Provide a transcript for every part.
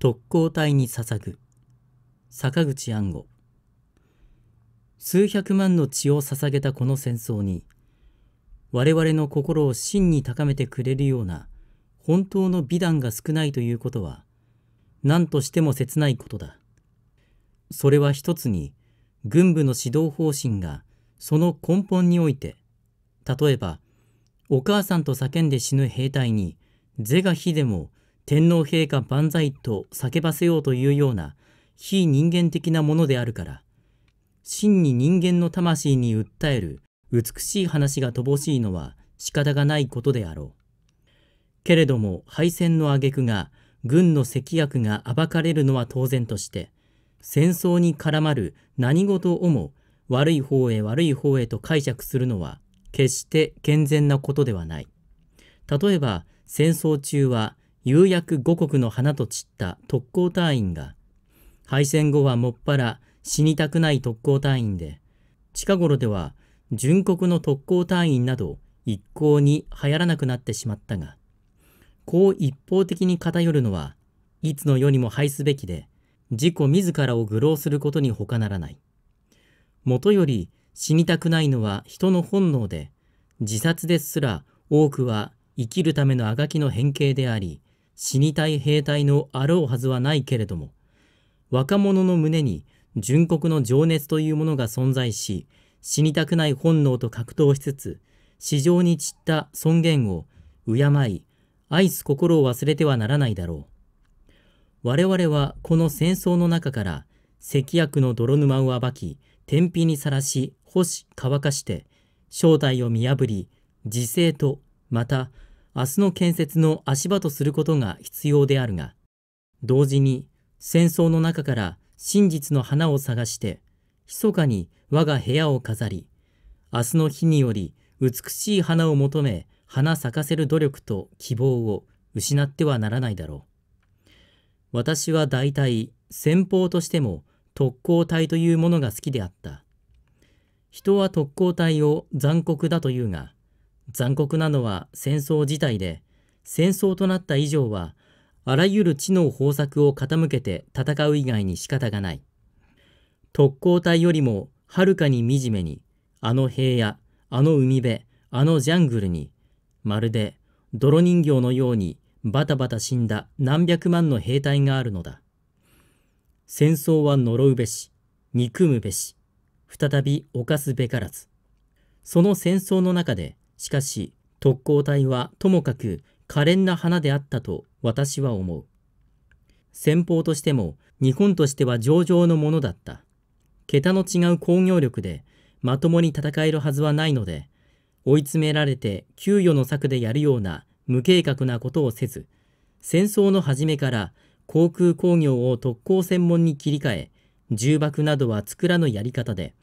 特攻隊に捧ぐ坂口安吾数百万の血を捧げたこの戦争に我々の心を真に高めてくれるような本当の美談が少ないということは何としても切ないことだ。それは一つに軍部の指導方針がその根本において例えばお母さんと叫んで死ぬ兵隊に是が非でも天皇陛下万歳と叫ばせようというような非人間的なものであるから、真に人間の魂に訴える美しい話が乏しいのは仕方がないことであろう。けれども敗戦の挙句が軍の赤悪が暴かれるのは当然として、戦争に絡まる何事をも悪い方へ悪い方へと解釈するのは決して健全なことではない。例えば戦争中は釉薬五穀の花と散った特攻隊員が、敗戦後はもっぱら死にたくない特攻隊員で、近頃では純国の特攻隊員など一向に流行らなくなってしまったが、こう一方的に偏るのは、いつの世にも廃すべきで、自己自らを愚弄することに他ならない。もとより死にたくないのは人の本能で、自殺ですら多くは生きるためのあがきの変形であり、死にたい兵隊のあろうはずはないけれども、若者の胸に純国の情熱というものが存在し、死にたくない本能と格闘しつつ、市場に散った尊厳を敬い、愛す心を忘れてはならないだろう。我々はこの戦争の中から、赤薬の泥沼を暴き、天日にさらし、干し、乾かして、正体を見破り、自制と、また、明日の建設の足場とすることが必要であるが、同時に戦争の中から真実の花を探して、密かに我が部屋を飾り、明日の日により美しい花を求め、花咲かせる努力と希望を失ってはならないだろう。私は大体先方としても特攻隊というものが好きであった。人は特攻隊を残酷だというが、残酷なのは戦争自体で、戦争となった以上は、あらゆる知能方策を傾けて戦う以外に仕方がない。特攻隊よりもはるかに惨めに、あの平野、あの海辺、あのジャングルに、まるで泥人形のようにバタバタ死んだ何百万の兵隊があるのだ。戦争は呪うべし、憎むべし、再び犯すべからず。その戦争の中で、しかし、特攻隊はともかく可憐な花であったと私は思う。戦法としても日本としては上々のものだった。桁の違う工業力でまともに戦えるはずはないので、追い詰められて給与の策でやるような無計画なことをせず、戦争の初めから航空工業を特攻専門に切り替え、重爆などは作らぬやり方で、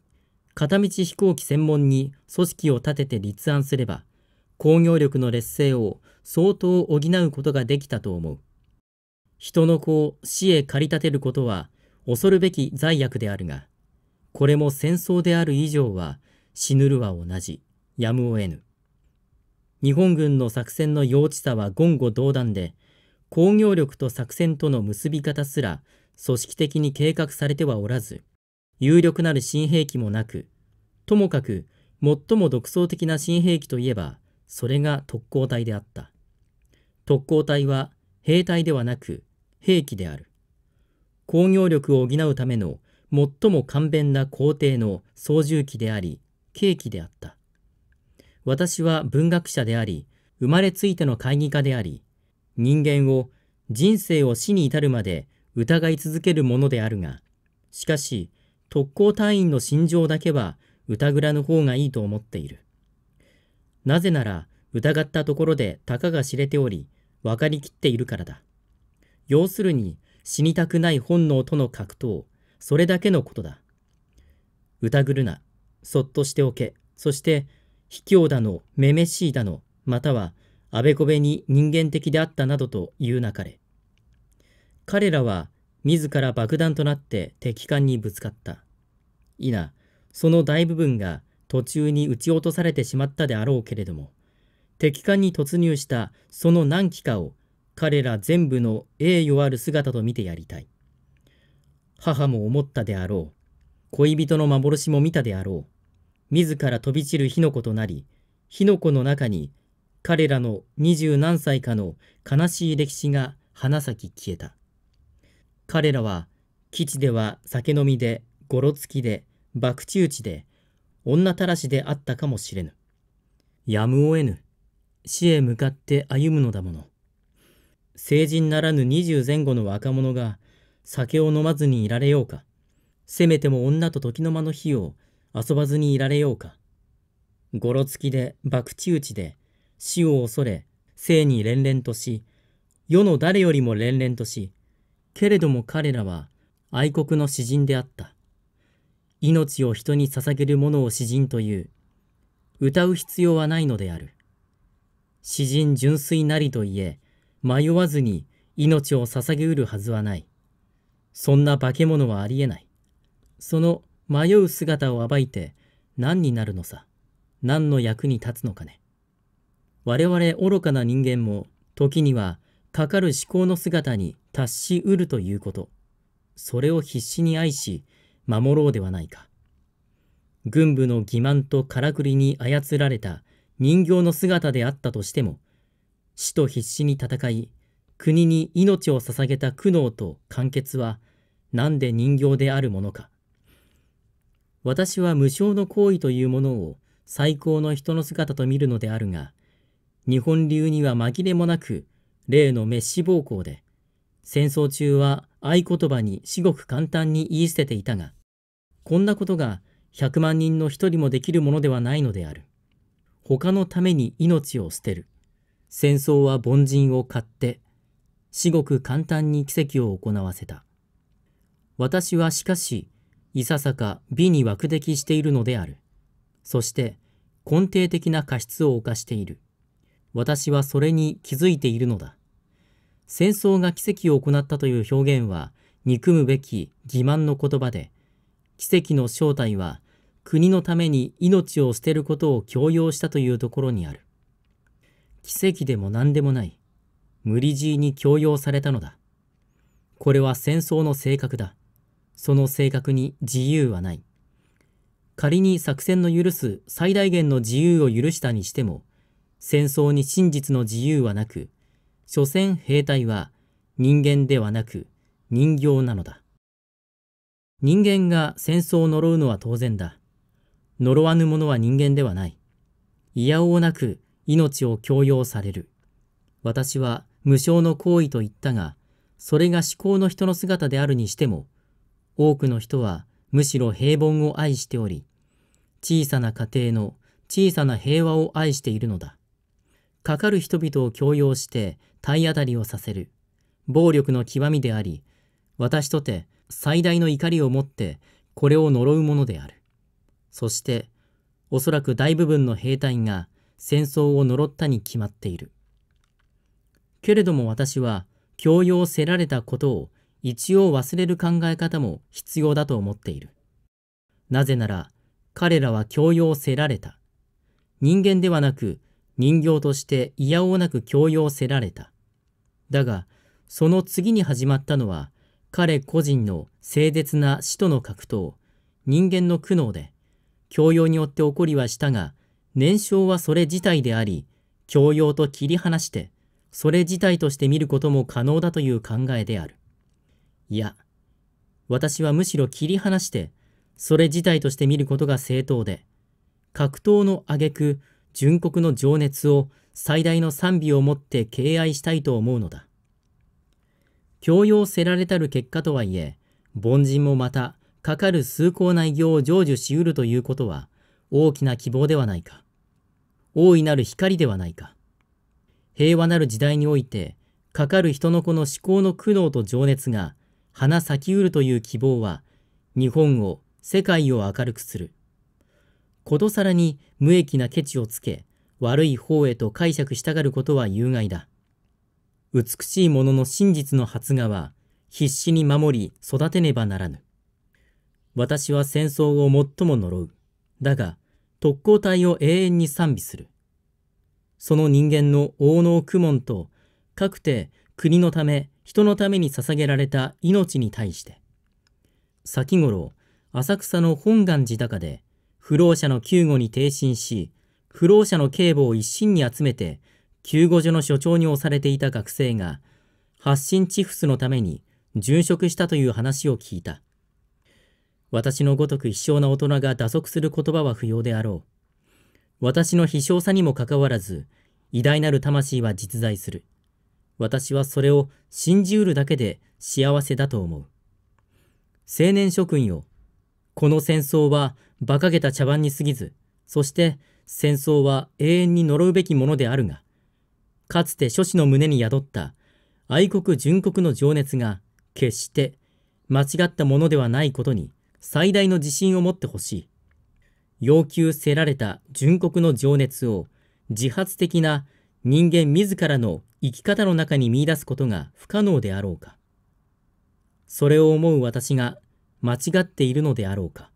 片道飛行機専門に組織を立てて立案すれば、工業力の劣勢を相当補うことができたと思う。人の子を死へ駆り立てることは恐るべき罪悪であるが、これも戦争である以上は死ぬるは同じ、やむを得ぬ。日本軍の作戦の幼稚さは言語道断で、工業力と作戦との結び方すら組織的に計画されてはおらず、有力なる新兵器もなく、ともかく最も独創的な新兵器といえば、それが特攻隊であった。特攻隊は兵隊ではなく兵器である。工業力を補うための最も簡便な工程の操縦機であり、契機であった。私は文学者であり、生まれついての会議家であり、人間を人生を死に至るまで疑い続けるものであるが、しかし、特攻隊員の心情だけは疑らぬ方がいいと思っている。なぜなら疑ったところでたかが知れており、分かりきっているからだ。要するに死にたくない本能との格闘、それだけのことだ。疑るな、そっとしておけ、そして卑怯だの、めめしいだの、またはあべこべに人間的であったなどと言うなかれ。彼らは自ら爆弾となって敵艦にぶつかった。否、その大部分が途中に撃ち落とされてしまったであろうけれども、敵艦に突入したその何機かを彼ら全部の栄誉ある姿と見てやりたい。母も思ったであろう。恋人の幻も見たであろう。自ら飛び散る火の粉となり、火の粉の中に彼らの二十何歳かの悲しい歴史が花咲き消えた。彼らは基地では酒飲みでごろつきで博打打ちで女たらしであったかもしれぬやむを得ぬ死へ向かって歩むのだもの成人ならぬ20前後の若者が酒を飲まずにいられようかせめても女と時の間の日を遊ばずにいられようかごろつきで博打打ちで死を恐れ生に連々とし世の誰よりも連々としけれども彼らは愛国の詩人であった。命を人に捧げる者を詩人という。歌う必要はないのである。詩人純粋なりといえ、迷わずに命を捧げうるはずはない。そんな化け物はありえない。その迷う姿を暴いて何になるのさ。何の役に立つのかね。我々愚かな人間も時にはかかる思考の姿に達し得るということ、それを必死に愛し、守ろうではないか。軍部の欺瞞とからくりに操られた人形の姿であったとしても、死と必死に戦い、国に命を捧げた苦悩と完結は、何で人形であるものか。私は無償の行為というものを最高の人の姿と見るのであるが、日本流には紛れもなく、例の滅死暴行で、戦争中は合言葉に至極簡単に言い捨てていたが、こんなことが100万人の一人もできるものではないのである。他のために命を捨てる。戦争は凡人を買って、至極簡単に奇跡を行わせた。私はしかし、いささか美に枠敵しているのである。そして、根底的な過失を犯している。私はそれに気づいているのだ。戦争が奇跡を行ったという表現は憎むべき欺瞞の言葉で、奇跡の正体は国のために命を捨てることを強要したというところにある。奇跡でも何でもない。無理強いに強要されたのだ。これは戦争の性格だ。その性格に自由はない。仮に作戦の許す最大限の自由を許したにしても、戦争に真実の自由はなく、所詮兵隊は人間ではなく人形なのだ。人間が戦争を呪うのは当然だ。呪わぬ者は人間ではない。いやおうなく命を強要される。私は無償の行為と言ったが、それが至高の人の姿であるにしても、多くの人はむしろ平凡を愛しており、小さな家庭の小さな平和を愛しているのだ。かかる人々を強要して体当たりをさせる暴力の極みであり私とて最大の怒りを持ってこれを呪うものであるそしておそらく大部分の兵隊が戦争を呪ったに決まっているけれども私は強要せられたことを一応忘れる考え方も必要だと思っているなぜなら彼らは強要せられた人間ではなく人形としていおなく強要せられた。だが、その次に始まったのは、彼個人の清絶な死との格闘、人間の苦悩で、教養によって起こりはしたが、燃焼はそれ自体であり、教養と切り離して、それ自体として見ることも可能だという考えである。いや、私はむしろ切り離して、それ自体として見ることが正当で、格闘の挙句、純国の情熱を最大の賛美をもって敬愛したいと思うのだ。強要せられたる結果とはいえ、凡人もまた、かかる崇高な偉業を成就しうるということは、大きな希望ではないか。大いなる光ではないか。平和なる時代において、かかる人の子の思考の苦悩と情熱が、花咲きうるという希望は、日本を、世界を明るくする。ことさらに無益なケチをつけ、悪い方へと解釈したがることは有害だ。美しいものの真実の発芽は、必死に守り育てねばならぬ。私は戦争を最も呪う。だが、特攻隊を永遠に賛美する。その人間の王の苦門と、くて国のため、人のために捧げられた命に対して。先頃、浅草の本願寺高で、不老者の救護に挺身し、不老者の警部を一身に集めて、救護所の所長に押されていた学生が、発信チフスのために殉職したという話を聞いた。私のごとく卑小な大人が打足する言葉は不要であろう。私の卑小さにもかかわらず、偉大なる魂は実在する。私はそれを信じうるだけで幸せだと思う。青年諸君よ、この戦争は馬鹿げた茶番に過ぎず、そして戦争は永遠に呪うべきものであるが、かつて諸子の胸に宿った愛国純国の情熱が決して間違ったものではないことに最大の自信を持ってほしい。要求せられた純国の情熱を自発的な人間自らの生き方の中に見いだすことが不可能であろうか。それを思う私が間違っているのであろうか。